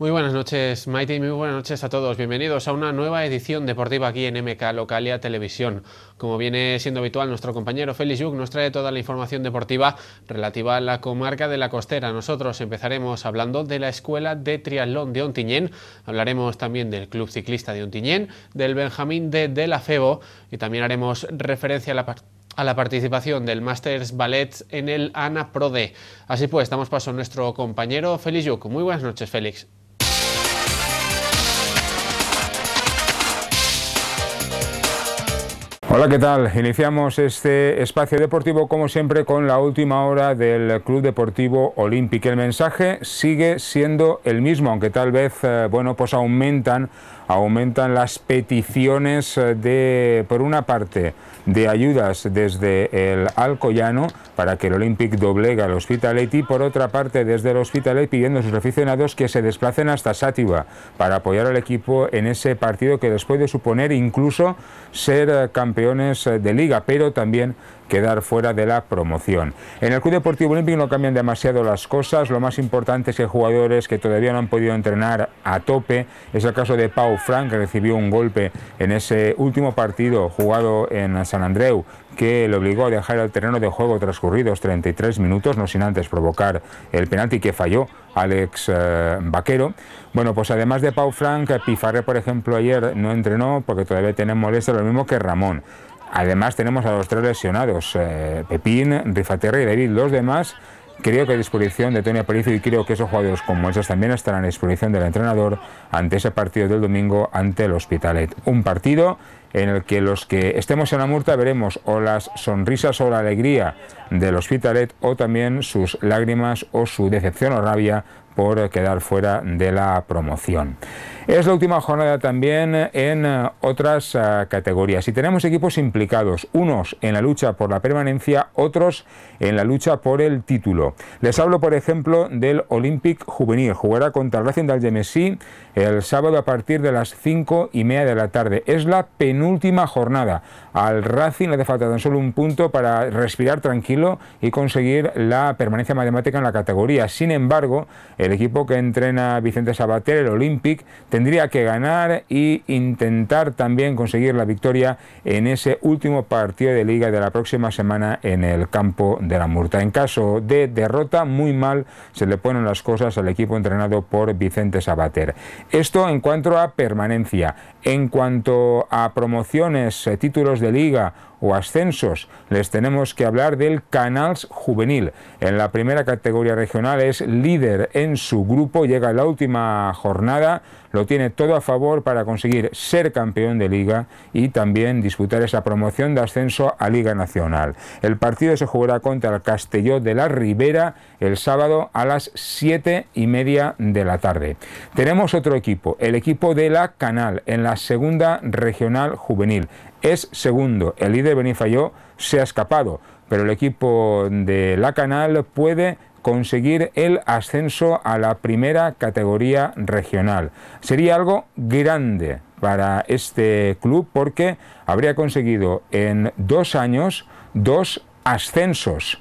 Muy buenas noches, Maite, y muy buenas noches a todos. Bienvenidos a una nueva edición deportiva aquí en MK Localia Televisión. Como viene siendo habitual, nuestro compañero Félix Yuk nos trae toda la información deportiva relativa a la comarca de la costera. Nosotros empezaremos hablando de la Escuela de Triatlón de Ontiñén, hablaremos también del Club Ciclista de Ontiñén, del Benjamín de, de la Febo y también haremos referencia a la participación del Masters Ballet en el ANA Pro D. Así pues, damos paso a nuestro compañero Félix Yuk. Muy buenas noches, Félix. Hola, ¿qué tal? Iniciamos este espacio deportivo como siempre con la última hora del Club Deportivo Olímpico. El mensaje sigue siendo el mismo, aunque tal vez, eh, bueno, pues aumentan, aumentan las peticiones eh, de, por una parte, de ayudas desde el Alcoyano para que el Olympic doblega al y Por otra parte, desde el Hospitalet pidiendo a sus aficionados que se desplacen hasta Sátiva para apoyar al equipo en ese partido que les puede suponer incluso ser eh, campeones eh, de liga, pero también quedar fuera de la promoción. En el Club Deportivo Olímpico no cambian demasiado las cosas, lo más importante es que jugadores que todavía no han podido entrenar a tope, es el caso de Pau Frank que recibió un golpe en ese último partido jugado en San Andreu que le obligó a dejar el terreno de juego transcurridos 33 minutos, no sin antes provocar el penalti que falló Alex eh, Vaquero. Bueno, pues además de Pau Frank, Pifarre, por ejemplo, ayer no entrenó porque todavía tiene molestias, lo mismo que Ramón. Además tenemos a los tres lesionados, eh, Pepín, Rifaterra y David. Los demás creo que a disposición de Tony Aparicio y creo que esos jugadores como esos también estarán a disposición del entrenador ante ese partido del domingo ante el Hospitalet. Un partido en el que los que estemos en la murta veremos o las sonrisas o la alegría del hospitalet o también sus lágrimas o su decepción o rabia por quedar fuera de la promoción. Es la última jornada también en eh, otras eh, categorías y tenemos equipos implicados, unos en la lucha por la permanencia, otros en la lucha por el título. Les hablo, por ejemplo, del Olympic Juvenil. Jugará contra el Racing de el sábado a partir de las 5 y media de la tarde. Es la penúltima última jornada. Al Racing le hace falta tan solo un punto para respirar tranquilo y conseguir la permanencia matemática en la categoría. Sin embargo, el equipo que entrena Vicente Sabater, el Olympic, tendría que ganar e intentar también conseguir la victoria en ese último partido de liga de la próxima semana en el campo de la Murta. En caso de derrota, muy mal se le ponen las cosas al equipo entrenado por Vicente Sabater. Esto en cuanto a permanencia. En cuanto a promoción, promociones, eh, títulos de liga o ascensos. Les tenemos que hablar del Canals Juvenil. En la primera categoría regional es líder en su grupo, llega la última jornada, lo tiene todo a favor para conseguir ser campeón de liga y también disputar esa promoción de ascenso a Liga Nacional. El partido se jugará contra el Castelló de la Ribera el sábado a las 7 y media de la tarde. Tenemos otro equipo, el equipo de la Canal, en la segunda regional juvenil es segundo. El líder Benifayó se ha escapado, pero el equipo de La Canal puede conseguir el ascenso a la primera categoría regional. Sería algo grande para este club porque habría conseguido en dos años dos ascensos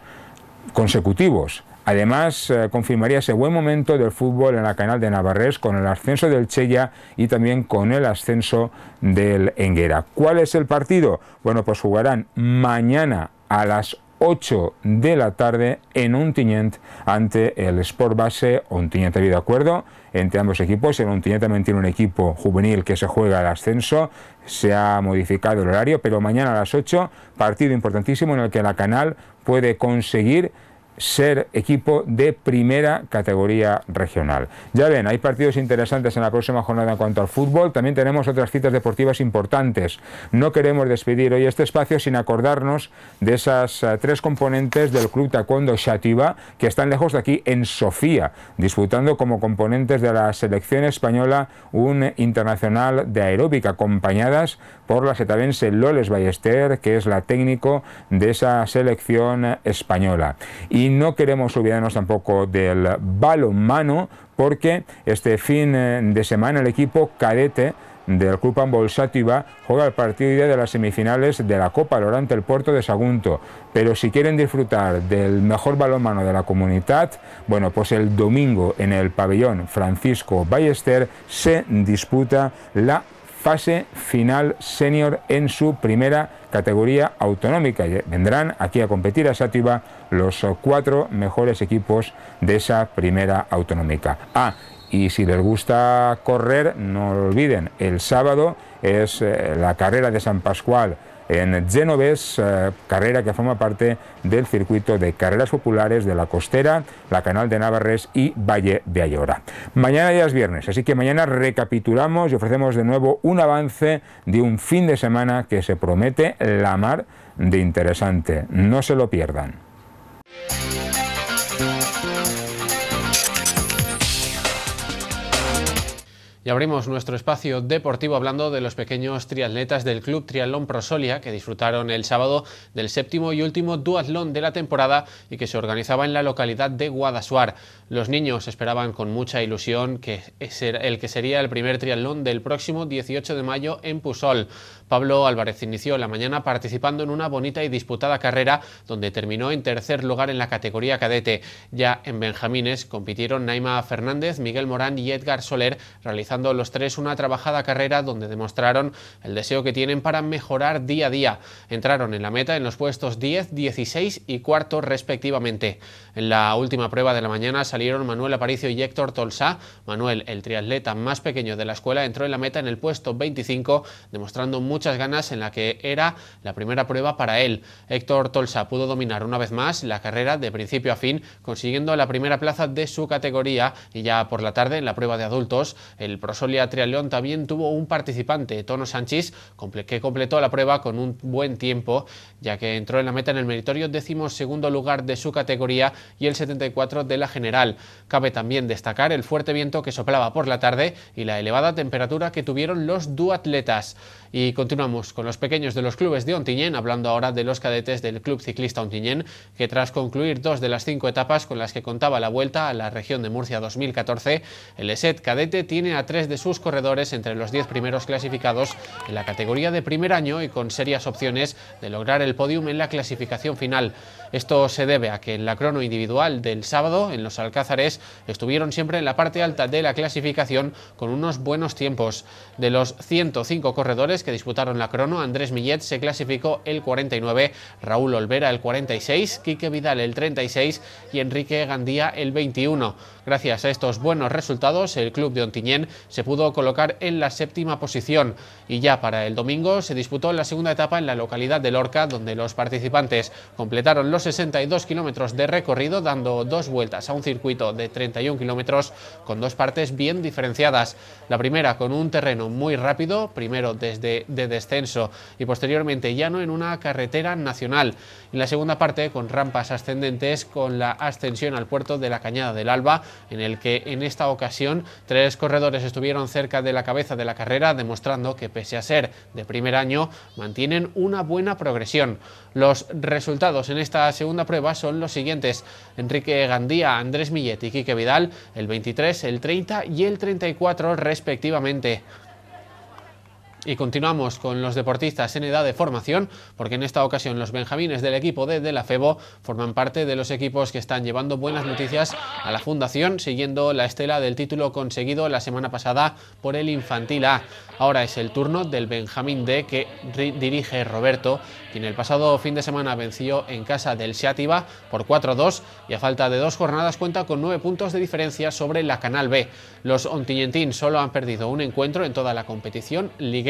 consecutivos Además, eh, confirmaría ese buen momento del fútbol en la canal de Navarrés con el ascenso del Cheya y también con el ascenso del Enguera. ¿Cuál es el partido? Bueno, pues jugarán mañana a las 8 de la tarde en Untiñent ante el Sport Base Ontinyent. ¿Había de acuerdo entre ambos equipos? El Ontinyent también tiene un equipo juvenil que se juega el ascenso. Se ha modificado el horario, pero mañana a las 8, partido importantísimo en el que la Canal puede conseguir ser equipo de primera categoría regional. Ya ven, hay partidos interesantes en la próxima jornada en cuanto al fútbol. También tenemos otras citas deportivas importantes. No queremos despedir hoy este espacio sin acordarnos de esas eh, tres componentes del Club Taekwondo Shativa que están lejos de aquí en Sofía, disputando como componentes de la selección española un internacional de aeróbica, acompañadas por la setavense Loles Ballester, que es la técnico de esa selección española. Y no queremos olvidarnos tampoco del balonmano porque este fin eh, de semana el equipo cadete del Club Ambolsativa juega el partido de las semifinales de la Copa Lorante del el Puerto de Sagunto. Pero si quieren disfrutar del mejor balonmano de la comunidad, bueno, pues el domingo en el pabellón Francisco Ballester se disputa la fase final senior en su primera categoría autonómica. Vendrán aquí a competir a Sátiva los cuatro mejores equipos de esa primera autonómica. Ah, y si les gusta correr, no olviden, el sábado es eh, la carrera de San Pascual en Genovés, eh, carrera que forma parte del circuito de carreras populares de la Costera, la Canal de Navarres y Valle de Ayora. Mañana ya es viernes, así que mañana recapitulamos y ofrecemos de nuevo un avance de un fin de semana que se promete la mar de interesante. No se lo pierdan. Y abrimos nuestro espacio deportivo hablando de los pequeños triatletas del Club Triatlón Prosolia que disfrutaron el sábado del séptimo y último duatlón de la temporada y que se organizaba en la localidad de Guadasuar. Los niños esperaban con mucha ilusión que el que sería el primer triatlón del próximo 18 de mayo en Pusol. Pablo Álvarez inició la mañana participando en una bonita y disputada carrera donde terminó en tercer lugar en la categoría cadete. Ya en Benjamines compitieron Naima Fernández, Miguel Morán y Edgar Soler, realizando los tres una trabajada carrera donde demostraron el deseo que tienen para mejorar día a día. Entraron en la meta en los puestos 10, 16 y cuarto respectivamente. En la última prueba de la mañana salieron Manuel Aparicio y Héctor Tolsá. Manuel, el triatleta más pequeño de la escuela, entró en la meta en el puesto 25, demostrando mucho muchas ganas en la que era la primera prueba para él. Héctor Tolsa pudo dominar una vez más la carrera de principio a fin, consiguiendo la primera plaza de su categoría y ya por la tarde en la prueba de adultos, el Prosolia Trialeón también tuvo un participante, Tono Sánchez, que completó la prueba con un buen tiempo, ya que entró en la meta en el meritorio decimosegundo segundo lugar de su categoría y el 74 de la general. Cabe también destacar el fuerte viento que soplaba por la tarde y la elevada temperatura que tuvieron los duatletas. Y Continuamos con los pequeños de los clubes de Ontinyent, hablando ahora de los cadetes del Club Ciclista ontiñén que tras concluir dos de las cinco etapas con las que contaba la vuelta a la región de Murcia 2014, el ESET cadete tiene a tres de sus corredores entre los diez primeros clasificados en la categoría de primer año y con serias opciones de lograr el podium en la clasificación final. Esto se debe a que en la crono individual del sábado, en los Alcázares, estuvieron siempre en la parte alta de la clasificación con unos buenos tiempos. De los 105 corredores que disputaron la crono, Andrés Millet se clasificó el 49, Raúl Olvera el 46, Quique Vidal el 36 y Enrique Gandía el 21. Gracias a estos buenos resultados, el club de Ontiñén se pudo colocar en la séptima posición y ya para el domingo se disputó la segunda etapa en la localidad de Lorca, donde los participantes completaron los 62 kilómetros de recorrido, dando dos vueltas a un circuito de 31 kilómetros con dos partes bien diferenciadas. La primera con un terreno muy rápido, primero desde de descenso y posteriormente llano en una carretera nacional. Y la segunda parte con rampas ascendentes con la ascensión al puerto de la Cañada del Alba, en el que en esta ocasión tres corredores estuvieron cerca de la cabeza de la carrera, demostrando que pese a ser de primer año, mantienen una buena progresión. Los resultados en esta segunda prueba son los siguientes. Enrique Gandía, Andrés Millet y Quique Vidal, el 23, el 30 y el 34 respectivamente. Y continuamos con los deportistas en edad de formación, porque en esta ocasión los benjamines del equipo de, de la FEBO forman parte de los equipos que están llevando buenas noticias a la fundación, siguiendo la estela del título conseguido la semana pasada por el Infantil A. Ahora es el turno del benjamín D que dirige Roberto, quien el pasado fin de semana venció en casa del Seativa por 4-2 y a falta de dos jornadas cuenta con nueve puntos de diferencia sobre la Canal B. Los Ontillentín solo han perdido un encuentro en toda la competición liga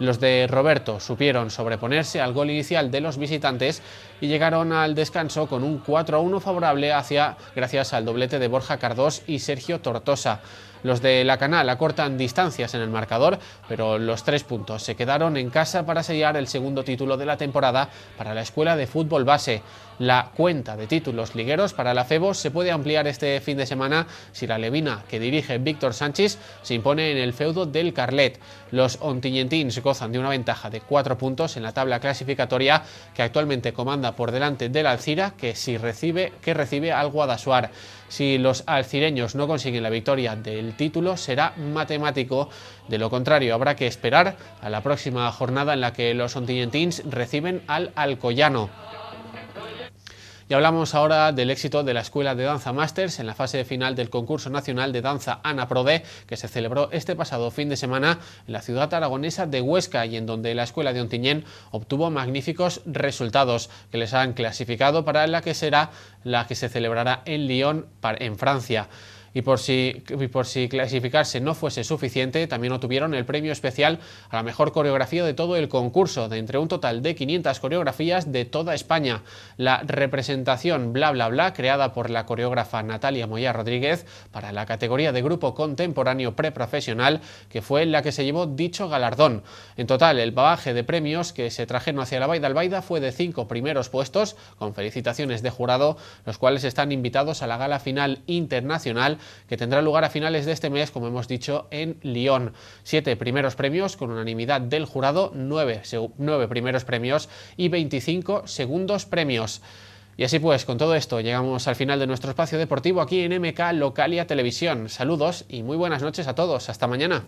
los de Roberto supieron sobreponerse al gol inicial de los visitantes y llegaron al descanso con un 4-1 favorable hacia, gracias al doblete de Borja Cardós y Sergio Tortosa. Los de la Canal acortan distancias en el marcador, pero los tres puntos se quedaron en casa para sellar el segundo título de la temporada para la Escuela de Fútbol Base. La cuenta de títulos ligueros para la FEBO se puede ampliar este fin de semana si la Levina, que dirige Víctor Sánchez, se impone en el feudo del Carlet. Los Ontiñentins gozan de una ventaja de cuatro puntos en la tabla clasificatoria que actualmente comanda por delante de la Alcira, que, si recibe, que recibe al Guadasuar. Si los alcireños no consiguen la victoria del título, será matemático. De lo contrario, habrá que esperar a la próxima jornada en la que los ontinientins reciben al Alcoyano. Y hablamos ahora del éxito de la Escuela de Danza Masters en la fase final del concurso nacional de danza Ana Prode, que se celebró este pasado fin de semana en la ciudad aragonesa de Huesca y en donde la Escuela de Ontiñén obtuvo magníficos resultados que les han clasificado para la que será la que se celebrará en Lyon, en Francia y por si, por si clasificarse no fuese suficiente, también obtuvieron el premio especial a la mejor coreografía de todo el concurso, de entre un total de 500 coreografías de toda España. La representación Bla Bla Bla, creada por la coreógrafa Natalia Moya Rodríguez para la categoría de grupo contemporáneo preprofesional, que fue la que se llevó dicho galardón. En total, el bagaje de premios que se trajeron hacia la Baida Albaida fue de cinco primeros puestos, con felicitaciones de jurado, los cuales están invitados a la gala final internacional que tendrá lugar a finales de este mes, como hemos dicho, en Lyon. Siete primeros premios con unanimidad del jurado, nueve, nueve primeros premios y 25 segundos premios. Y así pues, con todo esto llegamos al final de nuestro espacio deportivo aquí en MK Localia Televisión. Saludos y muy buenas noches a todos. Hasta mañana.